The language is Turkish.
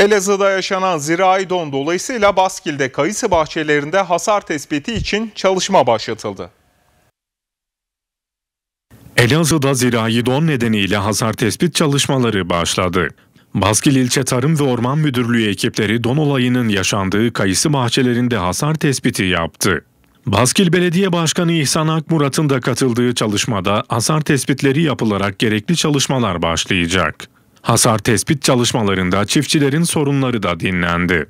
Elazığ'da yaşanan zirai don dolayısıyla Baskil'de kayısı bahçelerinde hasar tespiti için çalışma başlatıldı. Elazığ'da zirai don nedeniyle hasar tespit çalışmaları başladı. Baskil İlçe Tarım ve Orman Müdürlüğü ekipleri don olayının yaşandığı kayısı bahçelerinde hasar tespiti yaptı. Baskil Belediye Başkanı İhsan Akmurat'ın da katıldığı çalışmada hasar tespitleri yapılarak gerekli çalışmalar başlayacak. Hasar tespit çalışmalarında çiftçilerin sorunları da dinlendi.